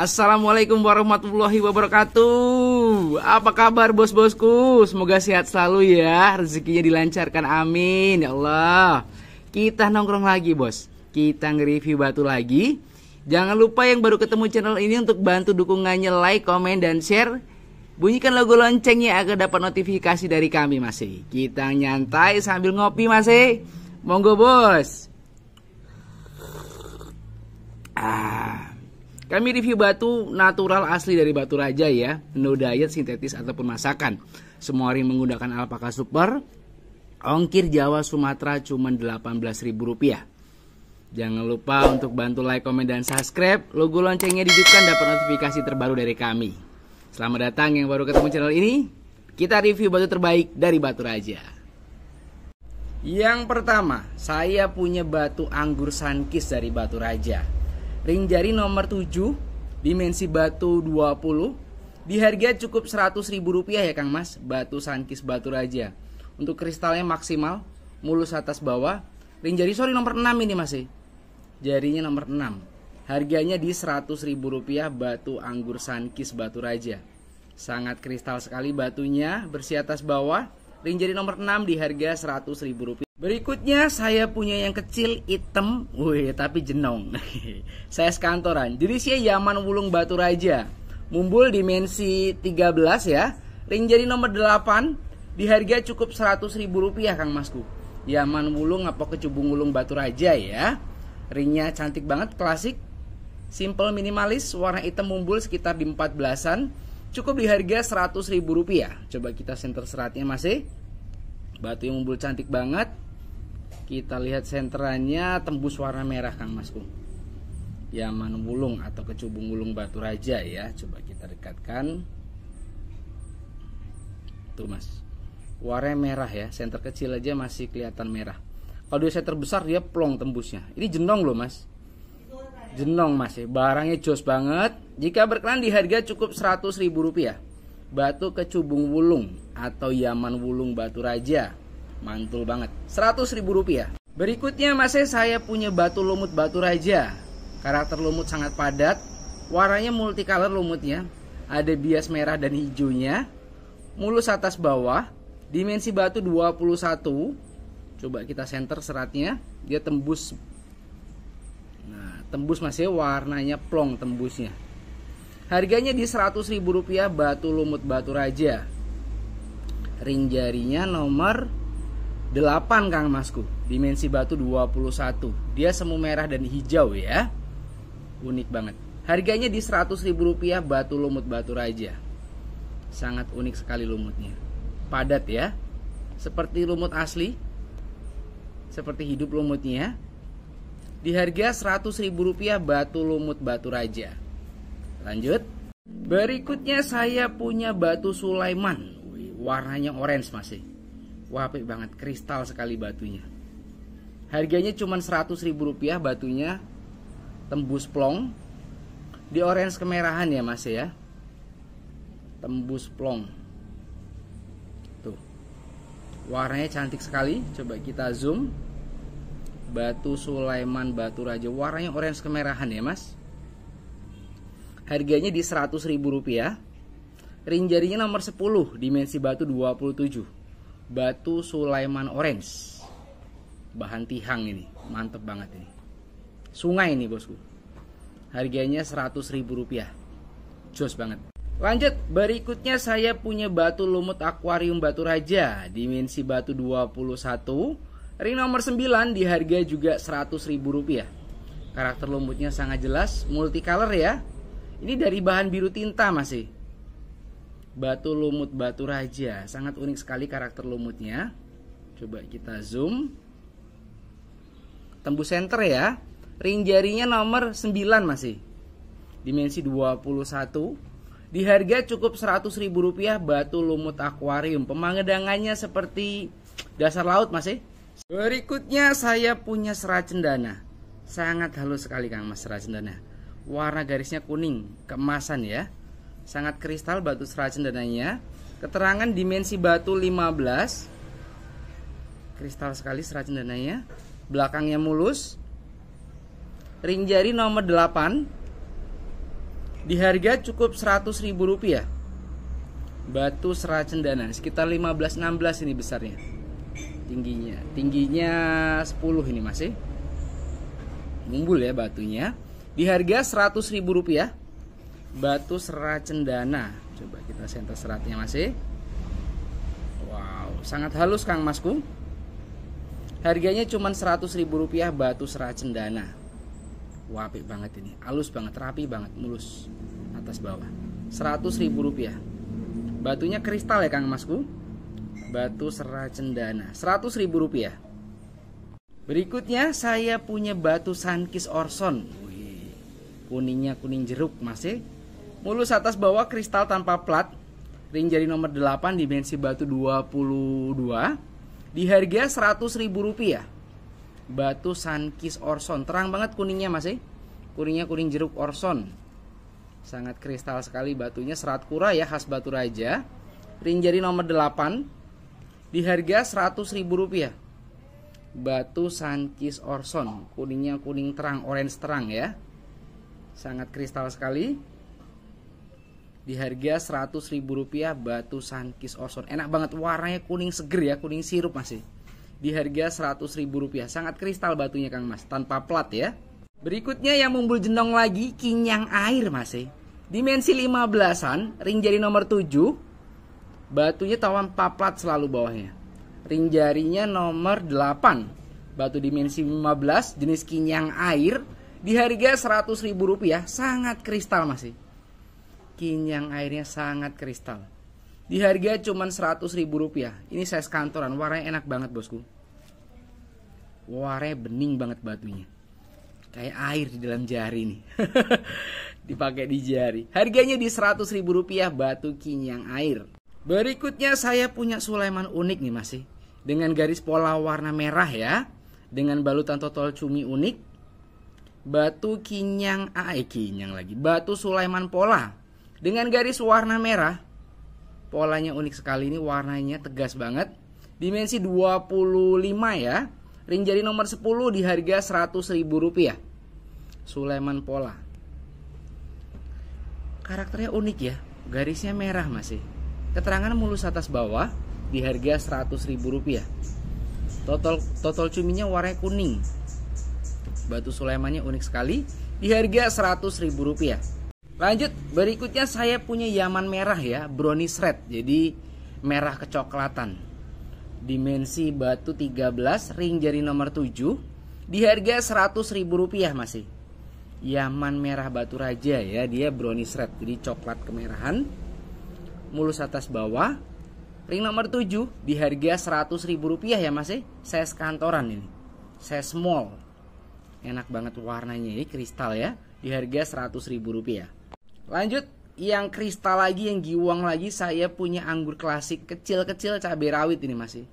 Assalamualaikum warahmatullahi wabarakatuh. Apa kabar bos-bosku? Semoga sehat selalu ya, rezekinya dilancarkan amin ya Allah. Kita nongkrong lagi, Bos. Kita nge-review batu lagi. Jangan lupa yang baru ketemu channel ini untuk bantu dukungannya like, komen dan share. Bunyikan logo loncengnya agar dapat notifikasi dari kami masih. E. Kita nyantai sambil ngopi masih. E. Monggo, Bos. Ah. Kami review batu natural asli dari batu raja ya, no diet sintetis ataupun masakan. Semua hari menggunakan alpaka super. Ongkir Jawa Sumatera cuma Rp18.000. Jangan lupa untuk bantu like, komen, dan subscribe. Logo loncengnya dihidupkan dapat notifikasi terbaru dari kami. Selamat datang yang baru ketemu channel ini. Kita review batu terbaik dari Batu Raja. Yang pertama, saya punya batu anggur sankis dari Batu Raja ring jari nomor 7 dimensi batu 20 di harga cukup ribu rupiah ya Kang Mas batu sankis batu raja untuk kristalnya maksimal mulus atas bawah ring jari sorry nomor 6 ini masih eh. jarinya nomor 6 harganya di ribu rupiah batu anggur sankis batu raja sangat kristal sekali batunya bersih atas bawah ring jari nomor 6 di harga ribu rupiah Berikutnya saya punya yang kecil hitam, wih tapi jenong. saya sekantoran. Jadi saya Yaman Wulung Batu Raja. Mumbul dimensi 13 ya. Ring jadi nomor 8 di harga cukup 100 ribu rupiah Kang Masku. Yaman Wulung apa kecubung Wulung Batu Raja ya. Ringnya cantik banget, klasik. Simple minimalis, warna hitam mumbul sekitar di 14-an. Cukup di harga 100 ribu rupiah. Coba kita senter seratnya masih. Batu yang mumbul cantik banget kita lihat sentranya tembus warna merah Kang Masku. Yaman Wulung atau Kecubung Wulung Batu Raja ya. Coba kita dekatkan. Tuh Mas. Warna merah ya, senter kecil aja masih kelihatan merah. Kalau dia senter besar dia plong tembusnya. Ini jenong loh Mas. Jenong Mas ya. Barangnya jos banget. Jika berkenan di harga cukup rp rupiah. Batu kecubung wulung atau Yaman Wulung Batu Raja Mantul banget. 100 ribu rupiah. Berikutnya masih saya punya batu lumut batu raja. Karakter lumut sangat padat. Warnanya multicolor lumutnya. Ada bias merah dan hijaunya. Mulus atas bawah. Dimensi batu 21. Coba kita center seratnya. Dia tembus. Nah, tembus masih warnanya plong tembusnya. Harganya di 100 ribu rupiah batu lumut batu raja. Ring jarinya nomor 8 Kang Masku Dimensi batu 21 Dia semu merah dan hijau ya Unik banget Harganya di 100 ribu rupiah batu lumut batu raja Sangat unik sekali lumutnya Padat ya Seperti lumut asli Seperti hidup lumutnya Di harga 100 ribu rupiah batu lumut batu raja Lanjut Berikutnya saya punya batu Sulaiman Warnanya orange masih Wah, banget, kristal sekali batunya. Harganya cuma 100 ribu rupiah batunya tembus plong. Di orange kemerahan ya, Mas ya. Tembus plong. Tuh. Warnanya cantik sekali. Coba kita zoom. Batu Sulaiman Batu Raja. Warnanya orange kemerahan ya, Mas. Harganya di 100 ribu rupiah. Ring nomor 10, dimensi batu 27 batu Sulaiman Orange bahan tihang ini mantep banget ini sungai ini bosku harganya 100 ribu rupiah jos banget lanjut berikutnya saya punya batu lumut akuarium batu raja dimensi batu 21 ring nomor 9 di harga juga 100 ribu rupiah karakter lumutnya sangat jelas multicolor ya ini dari bahan biru tinta masih Batu lumut batu raja. Sangat unik sekali karakter lumutnya. Coba kita zoom. Tembus center ya. Ring jarinya nomor 9 masih. Dimensi 21. Di harga cukup ribu rupiah batu lumut akuarium. pemandangannya seperti dasar laut masih. Berikutnya saya punya serat cendana. Sangat halus sekali Kang Mas serat cendana. Warna garisnya kuning, Kemasan ya sangat kristal batu seracen dananya. Keterangan dimensi batu 15. Kristal sekali seracen dananya. Belakangnya mulus. Ring jari nomor 8. Di harga cukup ribu rupiah. Batu seracen dana sekitar 15-16 ini besarnya. Tingginya, tingginya 10 ini masih. Mumbul ya batunya. Di harga ribu rupiah batu serat cendana coba kita senter seratnya masih wow sangat halus kang masku harganya cuma 100 ribu rupiah batu serat cendana wapik banget ini halus banget rapi banget mulus atas bawah 100 ribu rupiah batunya kristal ya kang masku batu serat cendana 100 ribu rupiah berikutnya saya punya batu sankis orson kuningnya kuning jeruk masih eh. Mulus atas bawah kristal tanpa plat. Ring jari nomor 8 dimensi batu 22. Di harga ribu rupiah Batu Sunkis Orson. Terang banget kuningnya masih eh. Kuningnya kuning jeruk Orson. Sangat kristal sekali batunya serat kura ya khas batu raja. Ring jari nomor 8 di harga ribu rupiah Batu Sunkis Orson. Kuningnya kuning terang, orange terang ya. Sangat kristal sekali di harga ribu rupiah batu sankis osun Enak banget warnanya kuning seger ya, kuning sirup masih. Di harga ribu rupiah sangat kristal batunya Kang Mas, tanpa plat ya. Berikutnya yang mumbul jenong lagi kinyang air masih. Eh. Dimensi 15-an, ring jari nomor 7. Batunya tawan paplat selalu bawahnya. Ring jarinya nomor 8. Batu dimensi 15 jenis kinyang air di harga ribu rupiah sangat kristal masih. Eh kinyang yang airnya sangat kristal. Di harga cuma 100 ribu rupiah. Ini saya kantoran, warnanya enak banget bosku. Warnanya bening banget batunya. Kayak air di dalam jari nih. Dipakai di jari. Harganya di 100 ribu rupiah batu kinyang air. Berikutnya saya punya Sulaiman unik nih masih. Dengan garis pola warna merah ya. Dengan balutan totol cumi unik. Batu kinyang, ah eh, kinyang lagi. Batu Sulaiman pola dengan garis warna merah, polanya unik sekali ini warnanya tegas banget. Dimensi 25 ya. Ring jari nomor 10 di harga Rp100.000. Sulaiman Pola. Karakternya unik ya. Garisnya merah masih. Keterangan mulus atas bawah di harga Rp100.000. Total total cuminya warna kuning. Batu Sulaimannya unik sekali di harga Rp100.000. Lanjut, berikutnya saya punya Yaman merah ya, brownish red. Jadi merah kecoklatan. Dimensi batu 13, ring jari nomor 7. Di harga Rp100.000 masih. Yaman merah batu raja ya, dia brownish red. Jadi coklat kemerahan. Mulus atas bawah. Ring nomor 7 di harga Rp100.000 ya masih. Saya kantoran ini. Saya small. Enak banget warnanya ini ya, kristal ya. Di harga Rp100.000. Lanjut yang kristal lagi yang giwang lagi saya punya anggur klasik kecil-kecil cabai rawit ini masih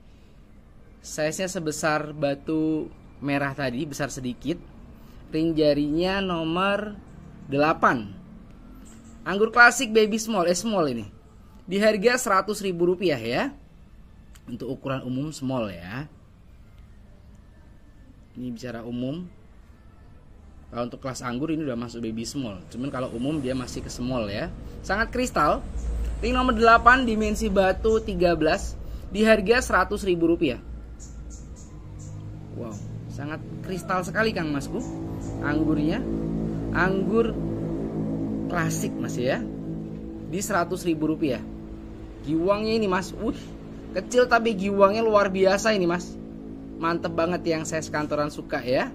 size-nya sebesar batu merah tadi besar sedikit ring jarinya nomor 8 anggur klasik baby small eh small ini di harga 100 ribu rupiah ya untuk ukuran umum small ya ini bicara umum kalau untuk kelas anggur ini udah masuk baby small. Cuman kalau umum dia masih ke small ya. Sangat kristal. Ring nomor 8 dimensi batu 13 di harga rp rupiah. Wow, sangat kristal sekali Kang Masku. Anggurnya anggur klasik masih ya. Di rp rupiah. Giwangnya ini Mas, uh, kecil tapi giwangnya luar biasa ini Mas. Mantep banget yang saya sekantoran suka ya.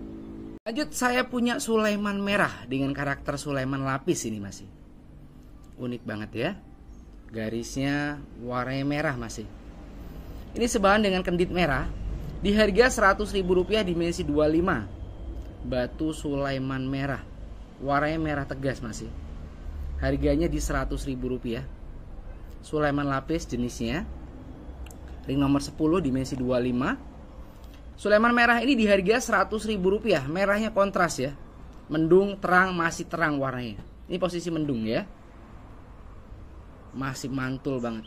Lanjut saya punya Sulaiman merah dengan karakter Sulaiman lapis ini masih. Unik banget ya. Garisnya warnanya merah masih. Ini sebahan dengan kendit merah. Di harga rp rupiah dimensi 25. Batu Sulaiman merah. Warnanya merah tegas masih. Harganya di rp rupiah Sulaiman lapis jenisnya. Ring nomor 10 dimensi 25 Sulaiman merah ini di harga 100 ribu rupiah. Merahnya kontras ya. Mendung, terang, masih terang warnanya. Ini posisi mendung ya. Masih mantul banget.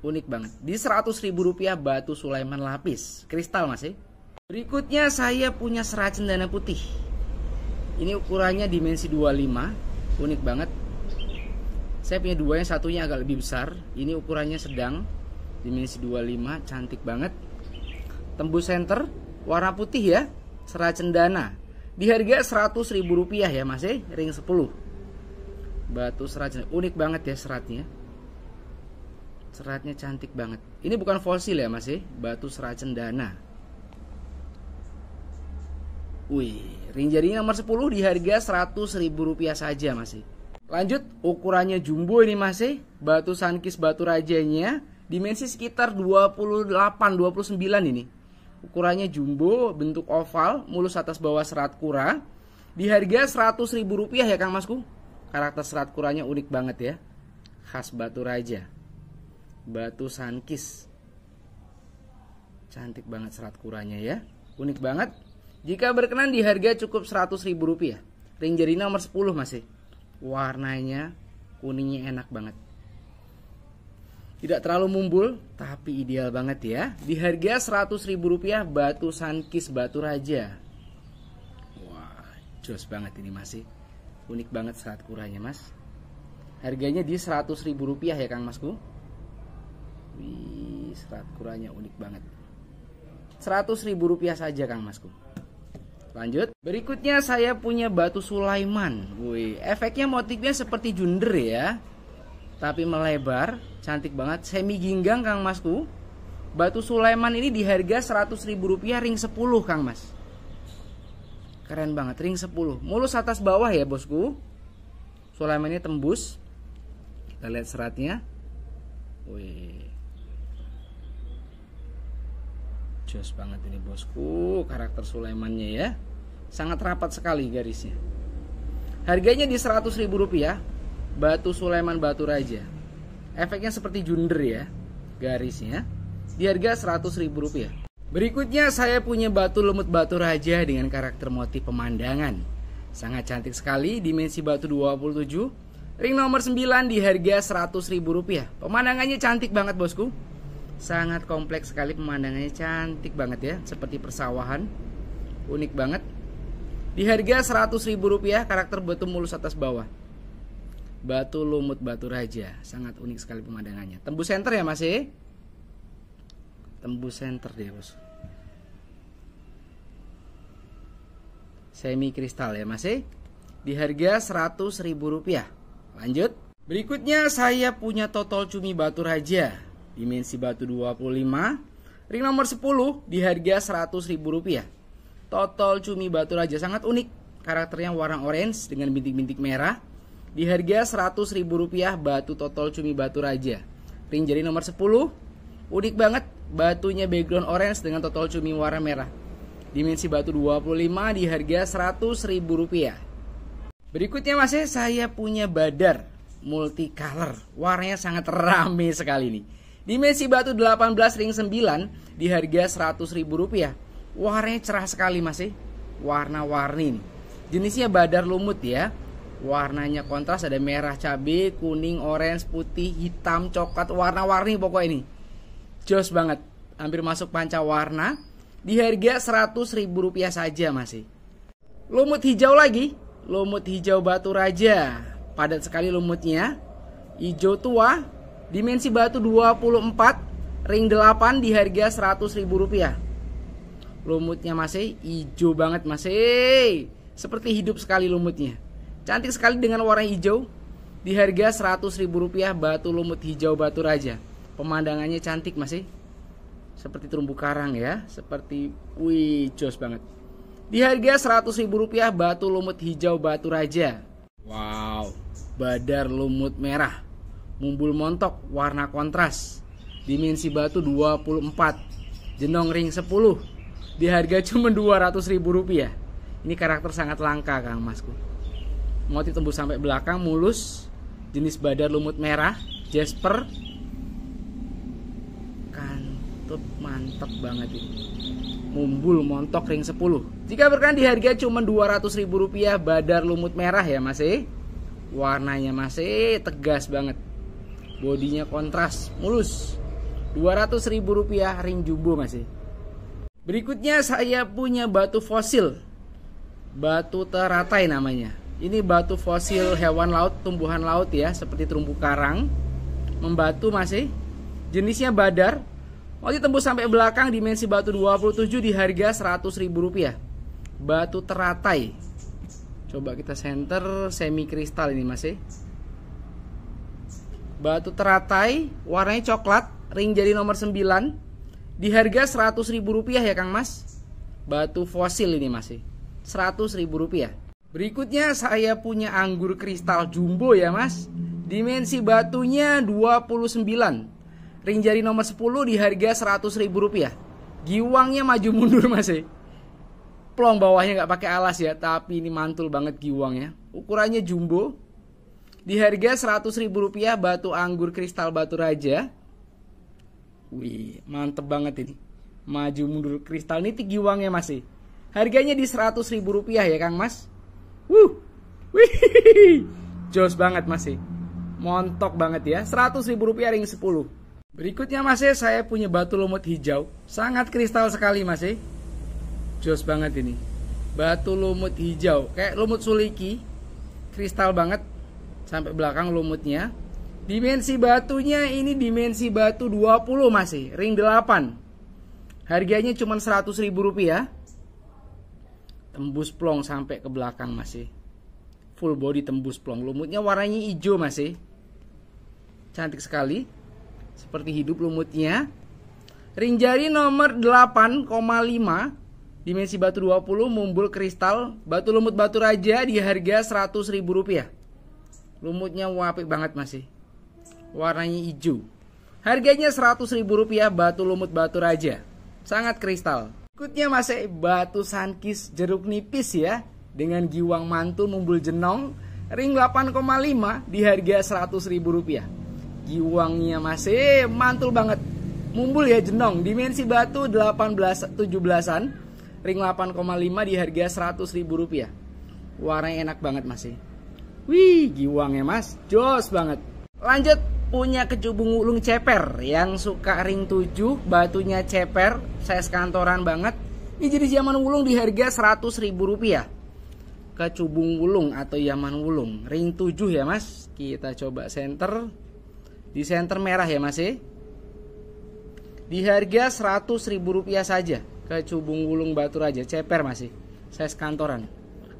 Unik banget. Di seratus ribu rupiah batu Sulaiman lapis. Kristal masih. Ya. Berikutnya saya punya serat cendana putih. Ini ukurannya dimensi 25. Unik banget. Saya punya dua yang satunya agak lebih besar. Ini ukurannya sedang. Dimensi 25. Cantik banget tembus center warna putih ya cendana di harga seratus ribu rupiah ya masih eh. ring 10 batu serat unik banget ya seratnya seratnya cantik banget ini bukan fosil ya masih eh. batu serat cendana wih ring jari nomor 10 di harga rp ribu rupiah saja masih eh. lanjut ukurannya jumbo ini masih batu sankis batu rajanya dimensi sekitar 28 29 ini ukurannya jumbo, bentuk oval, mulus atas bawah serat kura. Di harga ribu rupiah ya Kang Masku. Karakter serat kuranya unik banget ya. Khas batu raja. Batu sankis. Cantik banget serat kuranya ya. Unik banget. Jika berkenan di harga cukup Rp100.000. Ring jari nomor 10 masih. E. Warnanya kuningnya enak banget. Tidak terlalu mumbul, tapi ideal banget ya. Di harga rp rupiah batu sankis batu raja. Wah, jos banget ini masih. Unik banget saat kuranya mas. Harganya di rp rupiah ya Kang Masku. Wih, serat kuranya unik banget. rp rupiah saja Kang Masku. Lanjut. Berikutnya saya punya batu Sulaiman. Wih, efeknya motifnya seperti junder ya tapi melebar, cantik banget. Semi ginggang Kang Masku. Batu Sulaiman ini di harga Rp100.000 ring 10 Kang Mas. Keren banget ring 10. Mulus atas bawah ya bosku. Sulaiman ini tembus. Kita lihat seratnya. Wih. Jos banget ini bosku karakter Sulaimannya ya. Sangat rapat sekali garisnya. Harganya di Rp100.000 Batu Sulaiman Batu Raja. Efeknya seperti junder ya, garisnya. Di harga Rp100.000. Berikutnya saya punya batu lemut batu raja dengan karakter motif pemandangan. Sangat cantik sekali, dimensi batu 27, ring nomor 9 di harga Rp100.000. Pemandangannya cantik banget bosku. Sangat kompleks sekali pemandangannya, cantik banget ya, seperti persawahan. Unik banget. Di harga Rp100.000 karakter batu mulus atas bawah. Batu Lumut Batu Raja Sangat unik sekali pemandangannya Tembus center ya masih eh? Tembus center dia bos Semi kristal ya masih eh? Di harga 100 ribu rupiah Lanjut Berikutnya saya punya total cumi batu raja Dimensi batu 25 Ring nomor 10 di harga 100 ribu rupiah Total cumi batu raja sangat unik Karakternya warna orange dengan bintik-bintik merah di harga Rp100.000 batu total cumi batu raja. Ring jari nomor 10. Unik banget, batunya background orange dengan total cumi warna merah. Dimensi batu 25 di harga Rp100.000. Berikutnya masih ya, saya punya badar multicolor. Warnanya sangat rame sekali ini. Dimensi batu 18 ring 9 di harga Rp100.000. Warnanya cerah sekali masih. Ya. Warna-warni. Jenisnya badar lumut ya warnanya kontras ada merah cabe kuning orange putih hitam coklat warna-warni pokoknya ini jos banget hampir masuk panca warna di harga Rp100.000 saja masih lumut hijau lagi lumut hijau batu raja padat sekali lumutnya hijau tua dimensi batu 24 ring 8 di harga Rp100.000 lumutnya masih hijau banget masih seperti hidup sekali lumutnya Cantik sekali dengan warna hijau. Di harga Rp100.000 batu lumut hijau batu raja. Pemandangannya cantik masih. Eh? Seperti terumbu karang ya, seperti wih jos banget. Di harga Rp100.000 batu lumut hijau batu raja. Wow, badar lumut merah. Mumbul montok warna kontras. Dimensi batu 24. Jenong ring 10. Di harga cuma Rp200.000. Ini karakter sangat langka Kang Masku motif tembus sampai belakang mulus jenis badar lumut merah jasper kantut mantep banget ini mumbul montok ring 10 jika berkan di harga cuma 200 ribu rupiah badar lumut merah ya masih e. warnanya masih e, tegas banget bodinya kontras mulus 200 ribu rupiah ring jumbo masih e. berikutnya saya punya batu fosil batu teratai namanya ini batu fosil hewan laut, tumbuhan laut ya, seperti terumbu karang. Membatu masih jenisnya badar. Waktu tembus sampai belakang dimensi batu 27 di harga Rp100.000. Batu teratai. Coba kita center semi kristal ini masih. Ya. Batu teratai warnanya coklat, ring jadi nomor 9 di harga Rp100.000 ya Kang Mas. Batu fosil ini masih ya. Rp100.000. Berikutnya saya punya anggur kristal jumbo ya mas Dimensi batunya 29 Ring jari nomor 10 di harga 100 ribu rupiah Giwangnya maju mundur mas eh. Plong bawahnya nggak pakai alas ya Tapi ini mantul banget giwangnya Ukurannya jumbo Di harga 100 ribu rupiah batu anggur kristal batu raja Wih mantep banget ini Maju mundur kristal ini giwangnya masih eh. Harganya di 100 ribu rupiah ya Kang Mas Wuh. Wih. Jos banget masih. Montok banget ya. seratus ribu rupiah ring 10. Berikutnya masih saya punya batu lumut hijau. Sangat kristal sekali masih. Jos banget ini. Batu lumut hijau. Kayak lumut suliki. Kristal banget. Sampai belakang lumutnya. Dimensi batunya ini dimensi batu 20 masih. Ring 8. Harganya cuma 100 ribu rupiah tembus plong sampai ke belakang masih full body tembus plong lumutnya warnanya hijau masih cantik sekali seperti hidup lumutnya ring jari nomor 8,5 dimensi batu 20 mumbul kristal batu lumut batu raja di harga 100 ribu rupiah lumutnya wapik banget masih warnanya hijau harganya 100 ribu rupiah batu lumut batu raja sangat kristal Berikutnya masih batu sankis jeruk nipis ya dengan giwang mantul mumbul jenong ring 8,5 di harga 100 ribu rupiah Giwangnya masih mantul banget. Mumbul ya jenong, dimensi batu 18 17-an, ring 8,5 di harga 100 ribu rupiah Warnanya enak banget masih. Wih, giwangnya Mas, joss banget. Lanjut punya kecubung ulung ceper yang suka ring 7 batunya ceper saya sekantoran banget ini jadi zaman ulung di harga 100 ribu rupiah kecubung ulung atau yaman ulung ring 7 ya mas kita coba center di center merah ya mas ya di harga 100 ribu rupiah saja kecubung ulung batu raja ceper masih saya sekantoran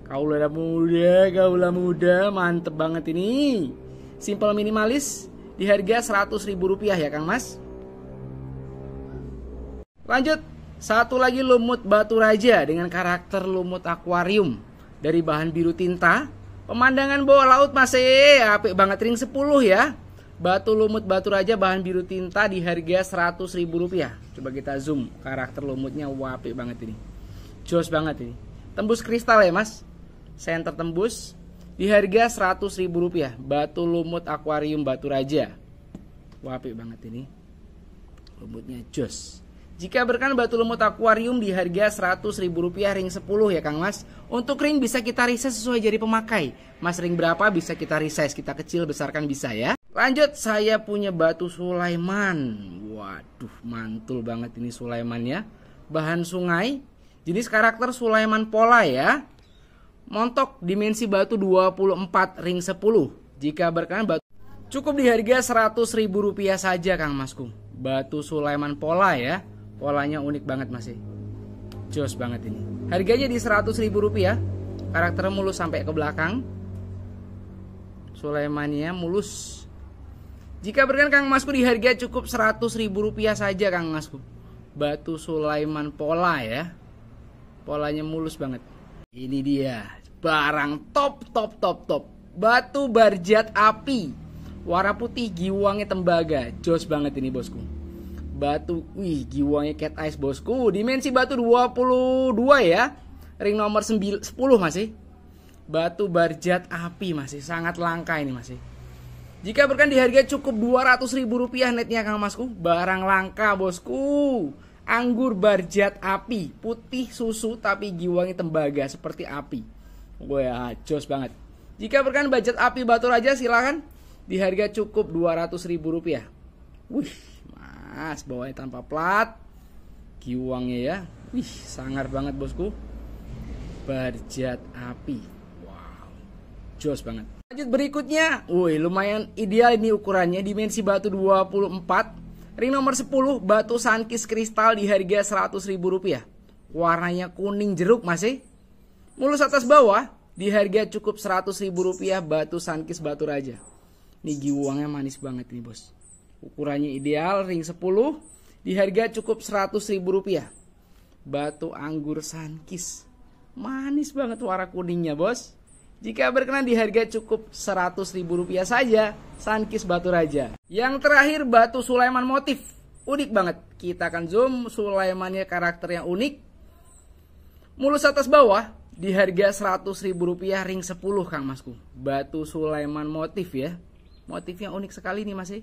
kau udah muda kau udah muda mantep banget ini simple minimalis di harga rp ribu rupiah ya Kang Mas. Lanjut, satu lagi lumut batu raja dengan karakter lumut akuarium dari bahan biru tinta. Pemandangan bawah laut masih eh, apik banget ring 10 ya. Batu lumut batu raja bahan biru tinta di harga rp ribu rupiah. Coba kita zoom, karakter lumutnya wapik banget ini. joss banget ini. Tembus kristal ya mas. Senter tembus, di harga Rp100.000, batu lumut akuarium batu raja. Wapi banget ini. Lumutnya jos. Jika berkan batu lumut akuarium di harga Rp100.000 ring 10 ya Kang Mas. Untuk ring bisa kita resize sesuai jari pemakai. Mas ring berapa bisa kita resize, kita kecil besarkan bisa ya. Lanjut saya punya batu Sulaiman. Waduh mantul banget ini Sulaiman ya. Bahan sungai, jenis karakter Sulaiman pola ya montok dimensi batu 24 ring 10 jika berkenan batu cukup di harga Rp100.000 saja Kang masku batu Sulaiman pola ya polanya unik banget masih jos banget ini harganya di Rp100.000 karakter mulus sampai ke belakang Sulaimannya mulus jika berkenan Kang Masku di harga cukup Rp100.000 saja Kang Masku batu Sulaiman pola ya polanya mulus banget ini dia barang top top top top batu barjat api warna putih giwangnya tembaga jos banget ini bosku batu wih giwangnya cat ice bosku dimensi batu 22 ya ring nomor 9, 10 masih batu barjat api masih sangat langka ini masih jika berkan di harga cukup 200 ribu rupiah netnya Kang Masku barang langka bosku anggur barjat api putih susu tapi giwangnya tembaga seperti api Gue ya, jos banget. Jika berkan budget api batu raja silahkan di harga cukup 200 ribu rupiah. Wih, mas bawahnya tanpa plat. Kiwangnya ya. Wih, sangar banget bosku. budget api. Wow, jos banget. Lanjut berikutnya. Wih, lumayan ideal ini ukurannya. Dimensi batu 24. Ring nomor 10, batu sankis kristal di harga 100 ribu rupiah. Warnanya kuning jeruk masih mulus atas bawah di harga cukup 100 ribu rupiah batu sankis batu raja. Ini giwangnya manis banget nih bos. Ukurannya ideal ring 10 di harga cukup 100 ribu rupiah. Batu anggur sankis. Manis banget warna kuningnya bos. Jika berkenan di harga cukup 100 ribu rupiah saja, sankis batu raja. Yang terakhir batu Sulaiman motif. Unik banget. Kita akan zoom Sulaimannya karakter yang unik. Mulus atas bawah di harga seratus ribu rupiah ring 10 Kang Masku. Batu Sulaiman motif ya. Motifnya unik sekali nih masih e.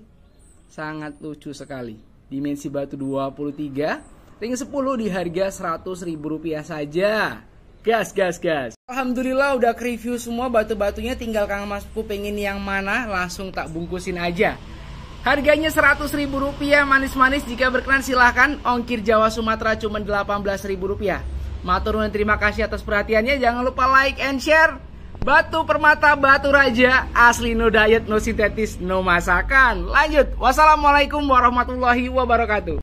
Sangat lucu sekali. Dimensi batu 23, ring 10 di harga seratus ribu rupiah saja. Gas, gas, gas. Alhamdulillah udah ke review semua batu-batunya tinggal Kang Masku pengen yang mana langsung tak bungkusin aja. Harganya Rp100.000 manis-manis jika berkenan silahkan ongkir Jawa Sumatera cuma rp rupiah. Matur terima kasih atas perhatiannya. Jangan lupa like and share. Batu permata, batu raja, asli no diet, no sintetis, no masakan. Lanjut, wassalamualaikum warahmatullahi wabarakatuh.